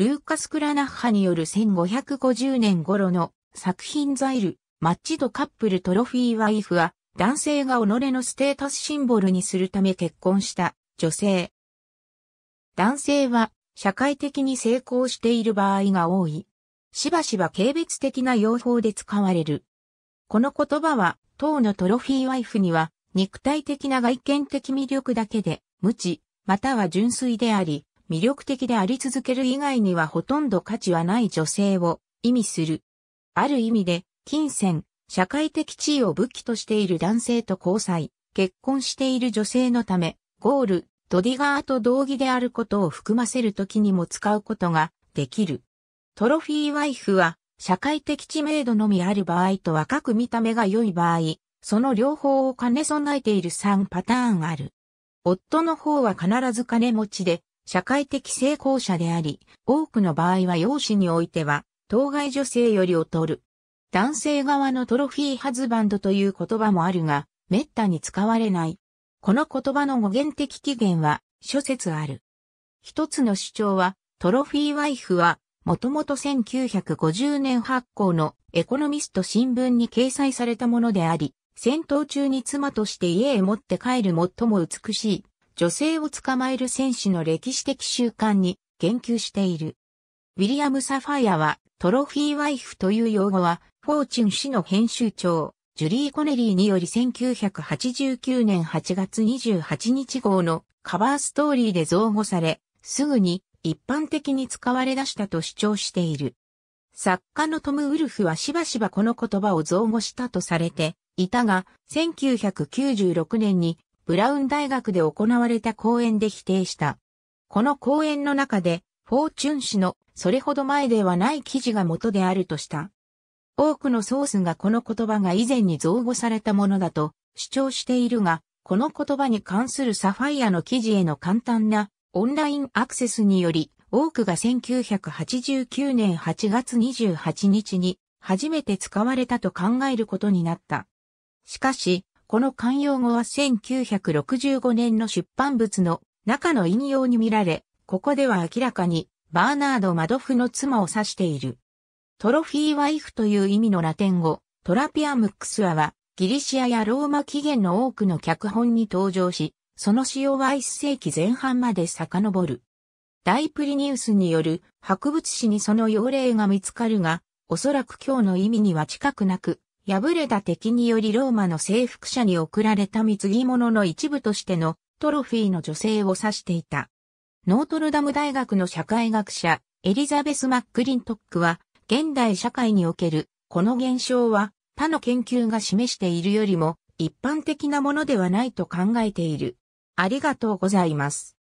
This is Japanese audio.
ルーカス・クラナッハによる1550年頃の作品ザイル、マッチドカップルトロフィーワイフは、男性が己のステータスシンボルにするため結婚した女性。男性は社会的に成功している場合が多い。しばしば軽蔑的な用法で使われる。この言葉は、当のトロフィーワイフには、肉体的な外見的魅力だけで、無知、または純粋であり、魅力的であり続ける以外にはほとんど価値はない女性を意味する。ある意味で、金銭、社会的地位を武器としている男性と交際、結婚している女性のため、ゴール、ドディガーと同義であることを含ませる時にも使うことができる。トロフィーワイフは、社会的知名度のみある場合と若く見た目が良い場合、その両方を兼ね備えている3パターンある。夫の方は必ず金持ちで、社会的成功者であり、多くの場合は容姿においては、当該女性より劣る。男性側のトロフィーハズバンドという言葉もあるが、滅多に使われない。この言葉の語源的起源は諸説ある。一つの主張は、トロフィーワイフは、もともと1950年発行のエコノミスト新聞に掲載されたものであり、戦闘中に妻として家へ持って帰る最も美しい女性を捕まえる戦士の歴史的習慣に言及している。ウィリアム・サファイアは、トロフィーワイフという用語は、フォーチュン氏の編集長、ジュリー・コネリーにより1989年8月28日号のカバーストーリーで造語され、すぐに一般的に使われ出したと主張している。作家のトム・ウルフはしばしばこの言葉を造語したとされていたが、1996年にブラウン大学で行われた講演で否定した。この講演の中で、フォーチュン氏のそれほど前ではない記事が元であるとした。多くのソースがこの言葉が以前に造語されたものだと主張しているが、この言葉に関するサファイアの記事への簡単なオンラインアクセスにより、多くが1989年8月28日に初めて使われたと考えることになった。しかし、この慣用語は1965年の出版物の中の引用に見られ、ここでは明らかにバーナード・マドフの妻を指している。トロフィーワイフという意味のラテン語、トラピアムックスアは、ギリシアやローマ起源の多くの脚本に登場し、その使用は一世紀前半まで遡る。大プリニウスによる博物誌にその用例が見つかるが、おそらく今日の意味には近くなく、敗れた敵によりローマの征服者に贈られた貢ぎ物の一部としてのトロフィーの女性を指していた。ノートルダム大学の社会学者、エリザベス・マックリントックは、現代社会における、この現象は、他の研究が示しているよりも、一般的なものではないと考えている。ありがとうございます。